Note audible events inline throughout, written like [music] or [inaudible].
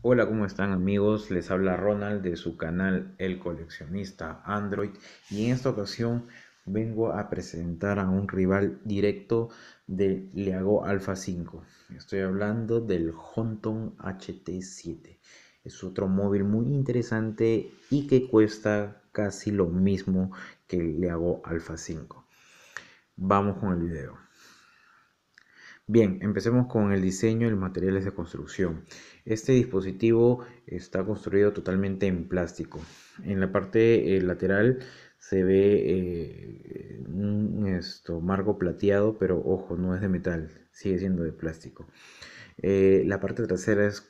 Hola, ¿cómo están amigos? Les habla Ronald de su canal El Coleccionista Android y en esta ocasión vengo a presentar a un rival directo de Leago Alpha 5. Estoy hablando del Honton HT7. Es otro móvil muy interesante y que cuesta casi lo mismo que el Leago Alpha 5. Vamos con el video. Bien, empecemos con el diseño y los materiales de construcción. Este dispositivo está construido totalmente en plástico. En la parte eh, lateral se ve eh, un esto, marco plateado, pero ojo, no es de metal, sigue siendo de plástico. Eh, la parte trasera es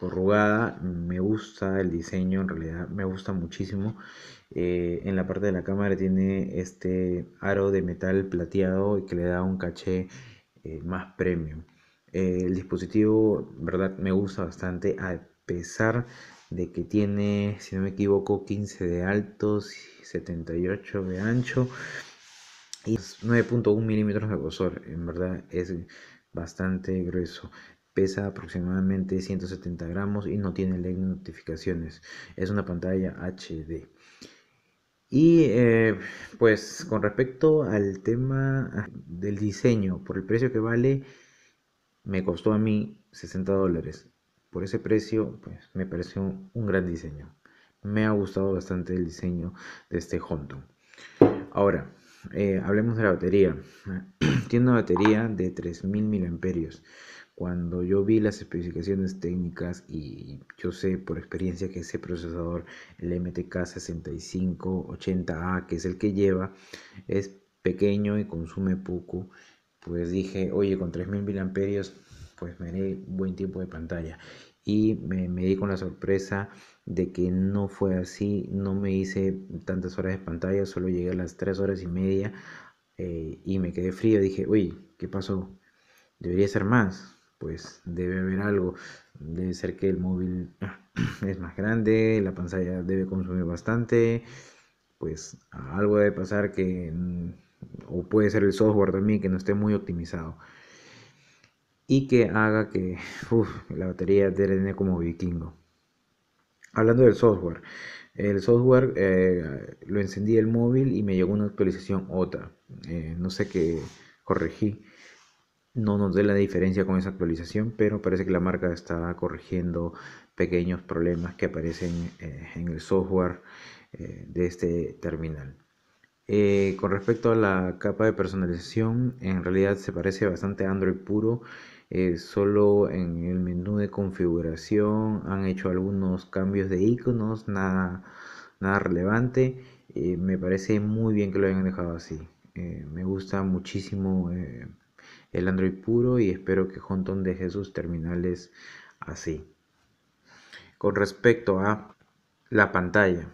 corrugada, me gusta el diseño, en realidad me gusta muchísimo. en la parte de la cámara tiene este aro de metal plateado que le da un caché eh, más premium. Eh, el dispositivo, verdad, me gusta bastante a pesar de que tiene, si no me equivoco, 15 de alto, 78 de ancho y 9.1 milímetros de grosor. En verdad es bastante grueso. Pesa aproximadamente 170 gramos y no tiene LED notificaciones. Es una pantalla HD. Y eh, pues con respecto al tema del diseño, por el precio que vale, me costó a mí 60 dólares. Por ese precio, pues me pareció un, gran diseño. Me ha gustado bastante el diseño de este Honda. Ahora, eh, hablemos de la batería. [clears throat] Tiene una batería de 3000 mAh. Cuando yo vi las especificaciones técnicas y yo sé por experiencia que ese procesador, el MTK 6580A, que es el que lleva, es pequeño y consume poco, pues dije, oye, con 3000 mAh, pues me haré buen tiempo de pantalla. Y me, di con la sorpresa de que no fue así, no me hice tantas horas de pantalla, solo llegué a las 3 horas y media eh, y me quedé frío. Dije, uy, ¿qué pasó? Debería ser más, pues debe haber algo. Debe ser que el móvil [clears throat] es más grande, la pantalla debe consumir bastante, pues algo debe pasar que, mm, o puede ser el software también que no esté muy optimizado. Y que haga que [laughs] uf, la batería drene como vikingo. Hablando del software, el software eh, lo encendí el móvil y me llegó una actualización otra. Eh, no sé qué corregí no nos dé la diferencia con esa actualización, pero parece que la marca está corrigiendo pequeños problemas que aparecen eh, en el software eh, de este terminal. Eh, con respecto a la capa de personalización, en realidad se parece bastante a Android puro, solo en el menú de configuración han hecho algunos cambios de iconos, nada, nada relevante. me parece muy bien que lo hayan dejado así. me gusta muchísimo el Android puro y espero que Honton deje sus terminales así. Con respecto a la pantalla,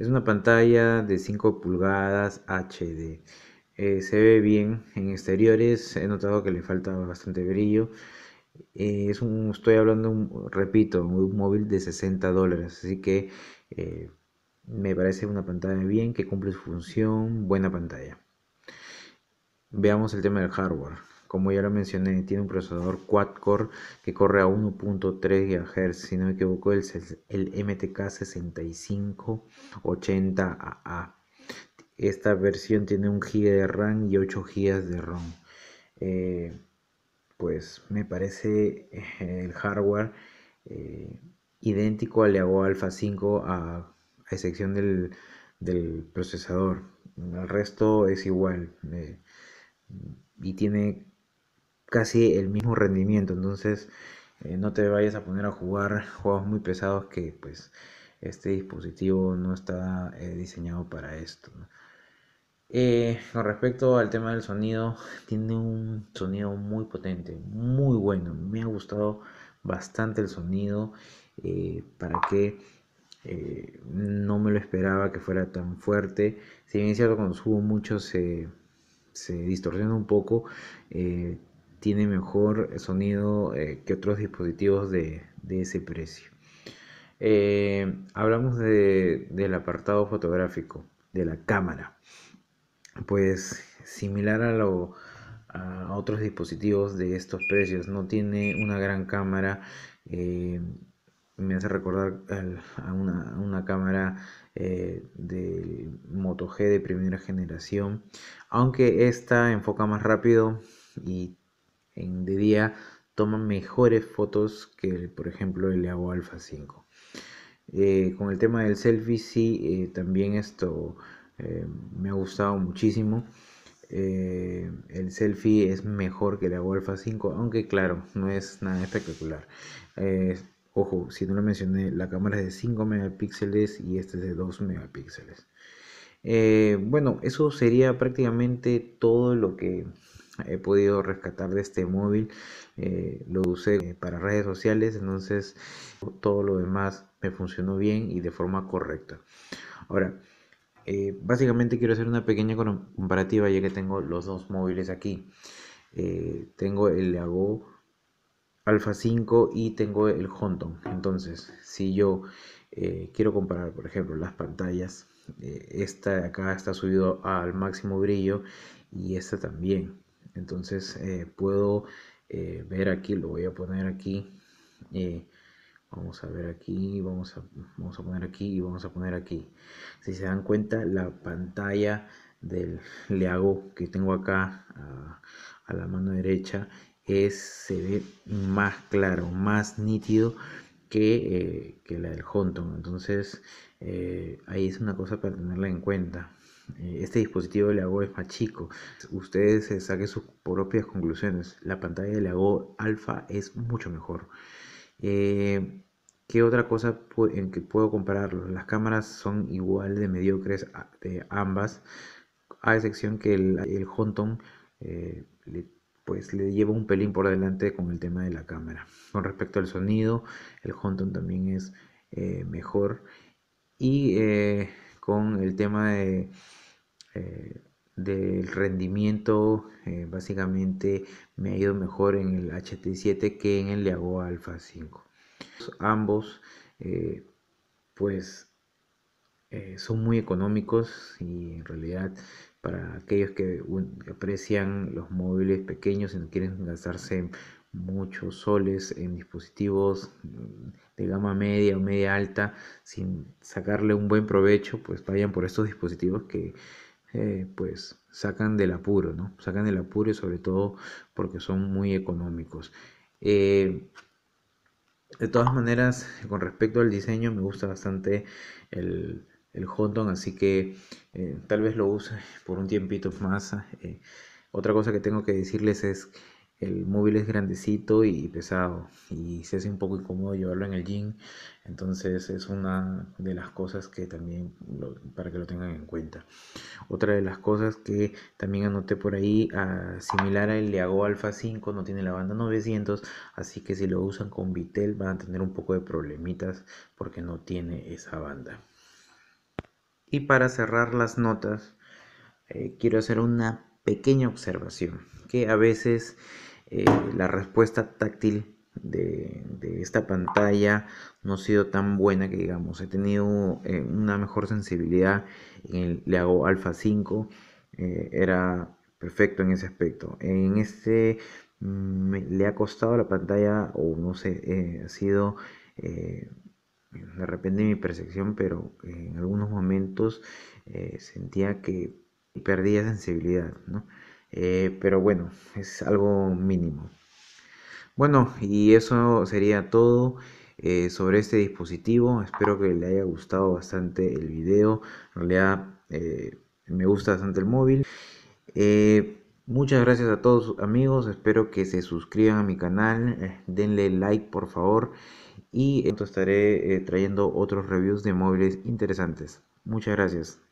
es una pantalla de 5 pulgadas HD. Eh, se ve bien en exteriores, he notado que le falta bastante brillo. Eh, estoy hablando, repito, un móvil de 60 dólares, así que eh, me parece una pantalla bien, que cumple su función, buena pantalla. Veamos el tema del hardware como ya lo mencioné, tiene un procesador quad-core que corre a 1.3 GHz, si no me equivoco, el, el mtk 6580 a Esta versión tiene 1 GB de RAM y 8 GB de ROM. Eh, pues me parece eh, el hardware eh, idéntico al Leago Alpha 5 a, excepción del, procesador. El resto es igual. y tiene casi el mismo rendimiento. Entonces, eh, no te vayas a poner a jugar juegos muy pesados que pues este dispositivo no está eh, diseñado para esto. Eh, con respecto al tema del sonido, tiene un sonido muy potente, muy bueno. Me ha gustado bastante el sonido. para que no me lo esperaba que fuera tan fuerte. Si bien es cierto, cuando subo mucho se, se distorsiona un poco tiene mejor sonido eh, que otros dispositivos de, ese precio. Eh, hablamos de, del apartado fotográfico, de la cámara. Pues similar a, lo, a otros dispositivos de estos precios, no tiene una gran cámara. Eh, me hace recordar a, una, cámara de del Moto G de primera generación, aunque esta enfoca más rápido y de día toma mejores fotos que, por ejemplo, el Leago Alpha 5. con el tema del selfie, sí, eh, también esto eh, me ha gustado muchísimo. Eh, el selfie es mejor que el Leago Alpha 5, aunque claro, no es nada espectacular. ojo, si no lo mencioné, la cámara es de 5 megapíxeles y este es de 2 megapíxeles. bueno, eso sería prácticamente todo lo que he podido rescatar de este móvil. Eh, lo usé eh, para redes sociales, entonces todo lo demás me funcionó bien y de forma correcta. Ahora, eh, básicamente quiero hacer una pequeña comparativa ya que tengo los dos móviles aquí. tengo el Lago Alpha 5 y tengo el Honton. Entonces, si yo quiero comparar, por ejemplo, las pantallas, esta acá está subido al máximo brillo y esta también entonces eh, puedo eh, ver aquí lo voy a poner aquí eh, vamos a ver aquí vamos a, vamos a poner aquí y vamos a poner aquí si se dan cuenta la pantalla del le que tengo acá a, la mano derecha es se ve más claro más nítido que, que la del Honton entonces ahí es una cosa para tenerla en cuenta eh, este dispositivo de la Go es más chico. Ustedes eh, saquen sus propias conclusiones. La pantalla de la Go Alpha es mucho mejor. Eh, ¿Qué otra cosa en que puedo compararlo? Las cámaras son igual de mediocres de ambas, a excepción que el, el Honton le, pues, le lleva un pelín por delante con el tema de la cámara. Con respecto al sonido, el Honton también es mejor. Y con el tema de, eh, del rendimiento. Eh, básicamente me ha ido mejor en el HT7 que en el Leago Alpha 5. Ambos, eh, pues, son muy económicos y en realidad para aquellos que, que aprecian los móviles pequeños y no quieren gastarse muchos soles en dispositivos de gama media o media alta sin sacarle un buen provecho, pues vayan por estos dispositivos que eh, pues sacan del apuro, ¿no? Sacan del apuro y sobre todo porque son muy económicos. Eh, de todas maneras, con respecto al diseño, me gusta bastante el, el Hondon, así que eh, tal vez lo use por un tiempito más. otra cosa que tengo que decirles es el móvil es grandecito y pesado y se hace un poco incómodo llevarlo en el jean entonces es una de las cosas que también para que lo tengan en cuenta otra de las cosas que también anoté por ahí ah, similar al Leago Alpha 5 no tiene la banda 900 así que si lo usan con Vitel van a tener un poco de problemitas porque no tiene esa banda y para cerrar las notas eh, quiero hacer una pequeña observación que a veces eh, la respuesta táctil de, esta pantalla no ha sido tan buena que digamos. He tenido eh, una mejor sensibilidad en hago alfa Alpha eh, 5. era perfecto en ese aspecto. En este mm, le ha costado la pantalla o no sé, ha sido de repente mi percepción, pero en algunos momentos sentía que perdía sensibilidad, ¿no? Eh, pero bueno, es algo mínimo. Bueno, y eso sería todo eh, sobre este dispositivo. Espero que le haya gustado bastante el video. En realidad eh, me gusta bastante el móvil. muchas gracias a todos amigos. Espero que se suscriban a mi canal. denle like por favor. Y pronto estaré trayendo otros reviews de móviles interesantes. Muchas gracias.